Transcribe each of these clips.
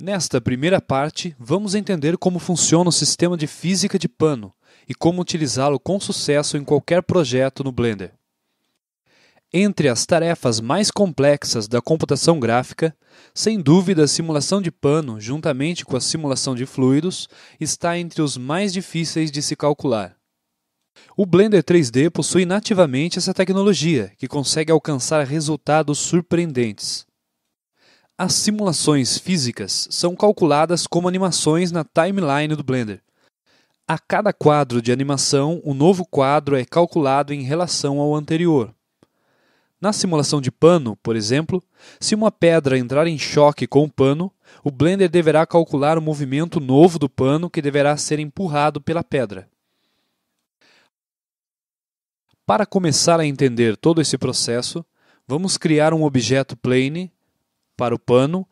Nesta primeira parte, vamos entender como funciona o sistema de física de pano e como utilizá-lo com sucesso em qualquer projeto no Blender. Entre as tarefas mais complexas da computação gráfica, sem dúvida a simulação de pano, juntamente com a simulação de fluidos, está entre os mais difíceis de se calcular. O Blender 3D possui nativamente essa tecnologia, que consegue alcançar resultados surpreendentes. As simulações físicas são calculadas como animações na timeline do Blender. A cada quadro de animação, o um novo quadro é calculado em relação ao anterior. Na simulação de pano, por exemplo, se uma pedra entrar em choque com o pano, o Blender deverá calcular o movimento novo do pano que deverá ser empurrado pela pedra. Para começar a entender todo esse processo, vamos criar um objeto plane para o pano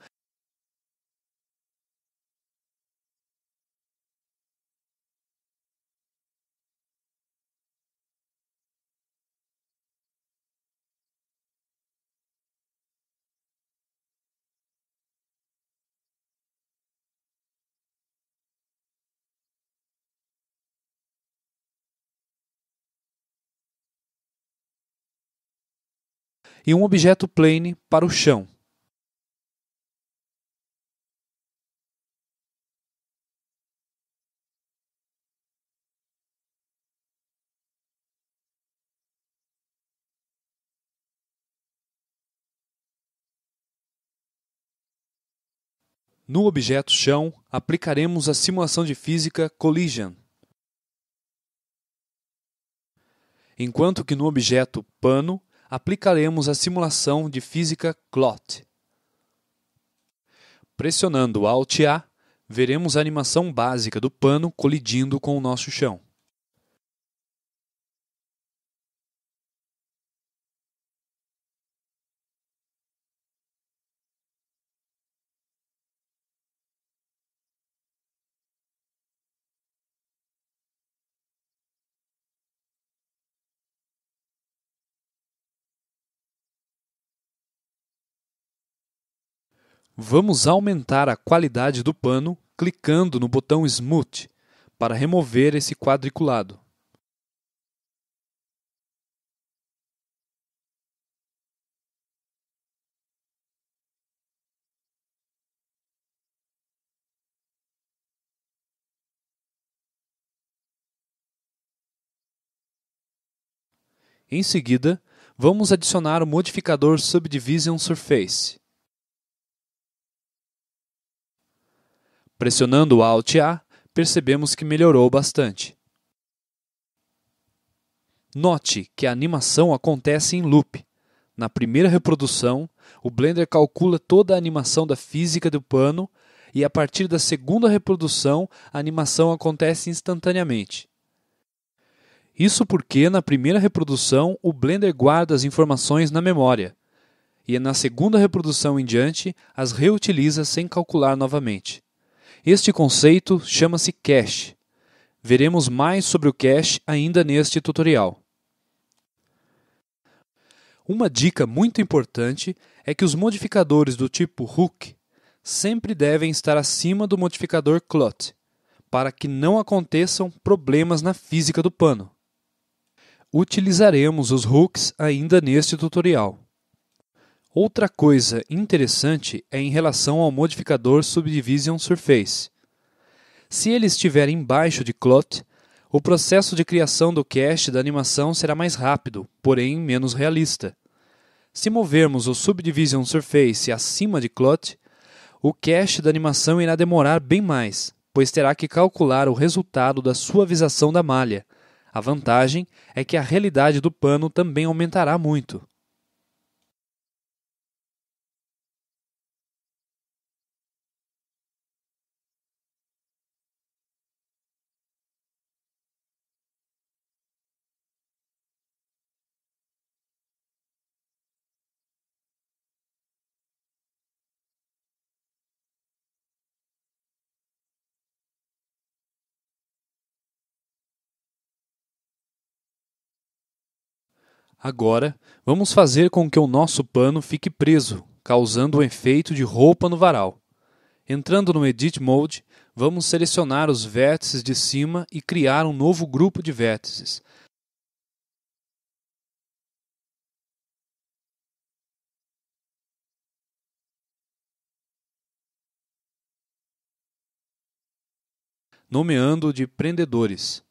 e um objeto plane para o chão. No objeto chão, aplicaremos a simulação de física collision. Enquanto que no objeto pano, aplicaremos a simulação de física clot. Pressionando Alt A, veremos a animação básica do pano colidindo com o nosso chão. Vamos aumentar a qualidade do pano clicando no botão Smooth para remover esse quadriculado. Em seguida, vamos adicionar o modificador Subdivision Surface. Pressionando o Alt A, percebemos que melhorou bastante. Note que a animação acontece em loop. Na primeira reprodução, o Blender calcula toda a animação da física do pano e a partir da segunda reprodução a animação acontece instantaneamente. Isso porque na primeira reprodução o Blender guarda as informações na memória e na segunda reprodução em diante as reutiliza sem calcular novamente. Este conceito chama-se cache. Veremos mais sobre o cache ainda neste tutorial. Uma dica muito importante é que os modificadores do tipo hook sempre devem estar acima do modificador clot, para que não aconteçam problemas na física do pano. Utilizaremos os hooks ainda neste tutorial. Outra coisa interessante é em relação ao modificador Subdivision Surface. Se ele estiver embaixo de Clot, o processo de criação do cache da animação será mais rápido, porém menos realista. Se movermos o Subdivision Surface acima de Clot, o cache da animação irá demorar bem mais, pois terá que calcular o resultado da suavização da malha. A vantagem é que a realidade do pano também aumentará muito. Agora, vamos fazer com que o nosso pano fique preso, causando o um efeito de roupa no varal. Entrando no Edit Mode, vamos selecionar os vértices de cima e criar um novo grupo de vértices. nomeando de prendedores.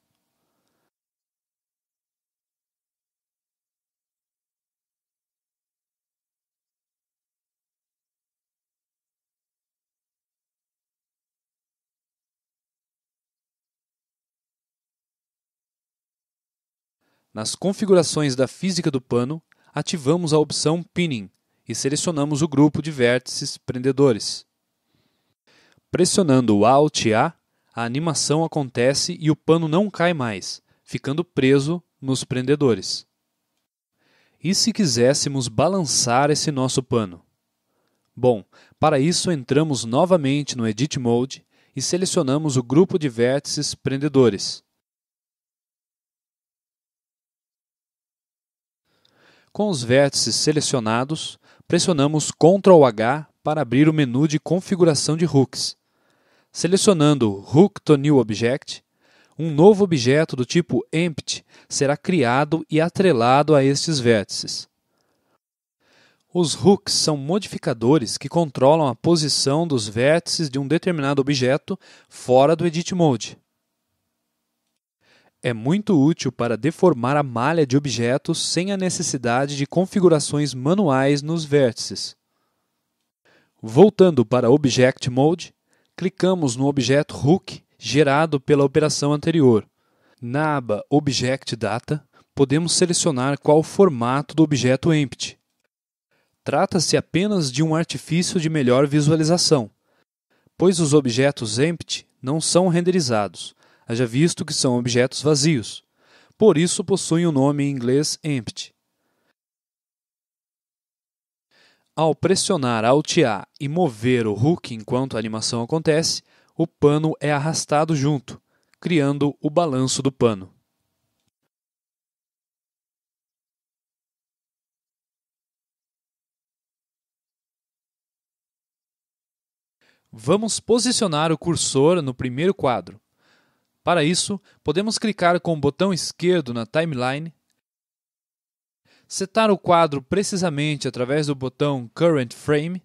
Nas configurações da física do pano, ativamos a opção Pinning e selecionamos o grupo de vértices prendedores. Pressionando o Alt A, a animação acontece e o pano não cai mais, ficando preso nos prendedores. E se quiséssemos balançar esse nosso pano? Bom, para isso entramos novamente no Edit Mode e selecionamos o grupo de vértices prendedores. Com os vértices selecionados, pressionamos Ctrl H para abrir o menu de configuração de hooks. Selecionando Hook to New Object, um novo objeto do tipo Empty será criado e atrelado a estes vértices. Os hooks são modificadores que controlam a posição dos vértices de um determinado objeto fora do Edit Mode é muito útil para deformar a malha de objetos sem a necessidade de configurações manuais nos vértices. Voltando para Object Mode, clicamos no objeto Hook gerado pela operação anterior. Na aba Object Data, podemos selecionar qual formato do objeto empty. Trata-se apenas de um artifício de melhor visualização, pois os objetos empty não são renderizados, haja visto que são objetos vazios. Por isso possuem o nome em inglês empty. Ao pressionar Alt A e mover o hook enquanto a animação acontece, o pano é arrastado junto, criando o balanço do pano. Vamos posicionar o cursor no primeiro quadro, para isso, podemos clicar com o botão esquerdo na timeline, setar o quadro precisamente através do botão Current Frame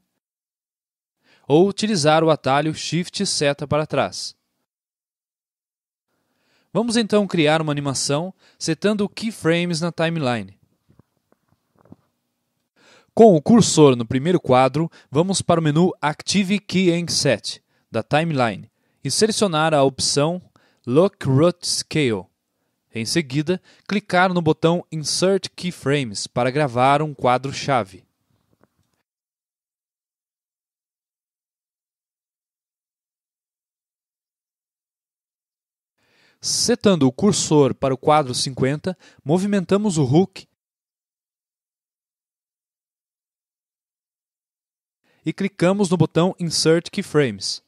ou utilizar o atalho Shift seta para trás. Vamos então criar uma animação setando keyframes na timeline. Com o cursor no primeiro quadro, vamos para o menu Active and Set da timeline e selecionar a opção Look Root Scale. Em seguida, clicar no botão Insert Keyframes para gravar um quadro-chave. Setando o cursor para o quadro 50, movimentamos o hook e clicamos no botão Insert Keyframes.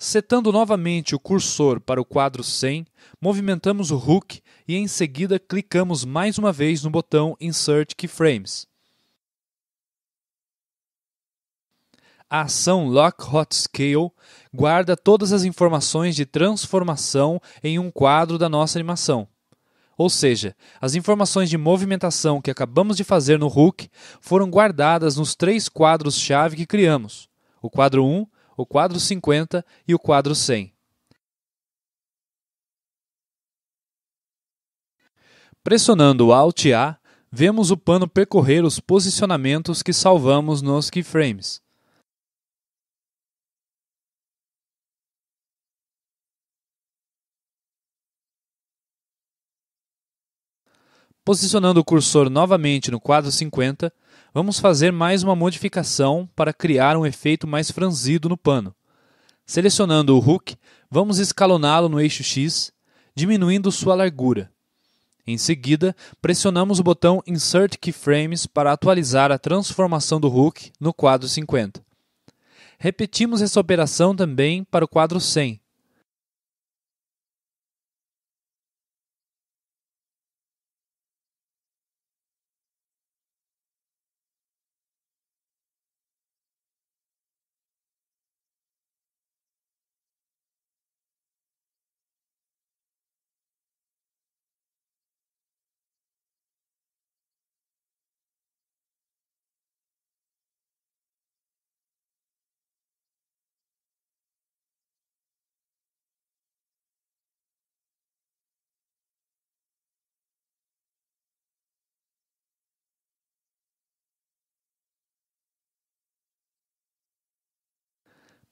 Setando novamente o cursor para o quadro 100, movimentamos o hook e em seguida clicamos mais uma vez no botão Insert Keyframes. A ação Lock Hot Scale guarda todas as informações de transformação em um quadro da nossa animação. Ou seja, as informações de movimentação que acabamos de fazer no hook foram guardadas nos três quadros-chave que criamos: o quadro 1, o quadro 50 e o quadro 100. Pressionando Alt A, vemos o pano percorrer os posicionamentos que salvamos nos keyframes. Posicionando o cursor novamente no quadro 50, vamos fazer mais uma modificação para criar um efeito mais franzido no pano. Selecionando o hook, vamos escaloná-lo no eixo X, diminuindo sua largura. Em seguida, pressionamos o botão Insert Keyframes para atualizar a transformação do hook no quadro 50. Repetimos essa operação também para o quadro 100,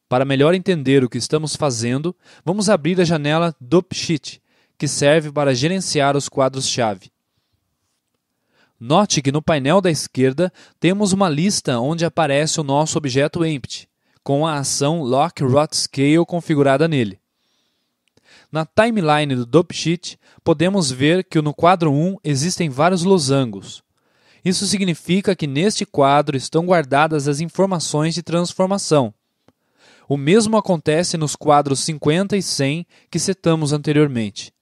Para melhor entender o que estamos fazendo, vamos abrir a janela DopSheet, que serve para gerenciar os quadros-chave. Note que no painel da esquerda temos uma lista onde aparece o nosso objeto Empty, com a ação Lock Rot Scale configurada nele. Na timeline do DopSheet, podemos ver que no quadro 1 existem vários losangos. Isso significa que neste quadro estão guardadas as informações de transformação, o mesmo acontece nos quadros 50 e 100 que citamos anteriormente.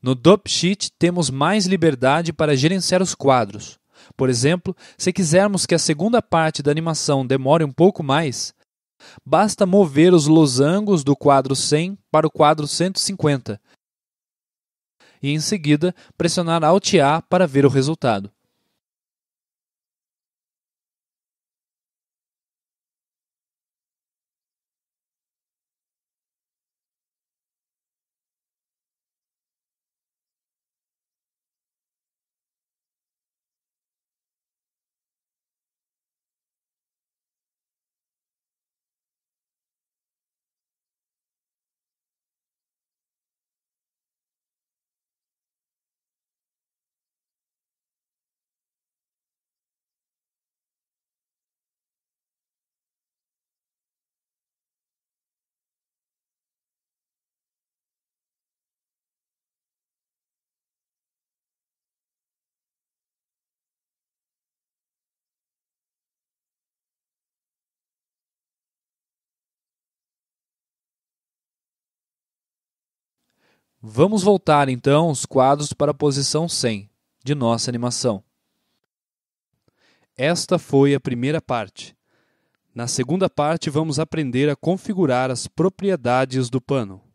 No Dope Sheet temos mais liberdade para gerenciar os quadros. Por exemplo, se quisermos que a segunda parte da animação demore um pouco mais, basta mover os losangos do quadro 100 para o quadro 150 e em seguida pressionar Alt A para ver o resultado. Vamos voltar então os quadros para a posição 100 de nossa animação. Esta foi a primeira parte. Na segunda parte, vamos aprender a configurar as propriedades do pano.